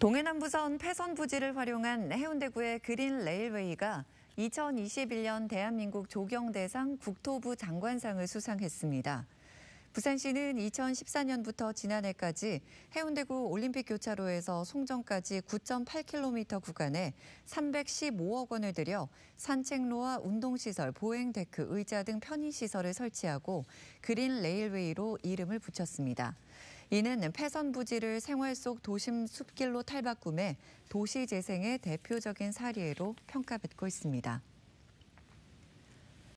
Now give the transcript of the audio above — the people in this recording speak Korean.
동해남부선 폐선 부지를 활용한 해운대구의 그린 레일웨이가 2021년 대한민국 조경대상 국토부 장관상을 수상했습니다. 부산시는 2014년부터 지난해까지 해운대구 올림픽 교차로에서 송정까지 9.8km 구간에 315억 원을 들여 산책로와 운동시설, 보행데크, 의자 등 편의시설을 설치하고 그린 레일웨이로 이름을 붙였습니다. 이는 폐선 부지를 생활 속 도심 숲길로 탈바꿈해 도시 재생의 대표적인 사례로 평가받고 있습니다.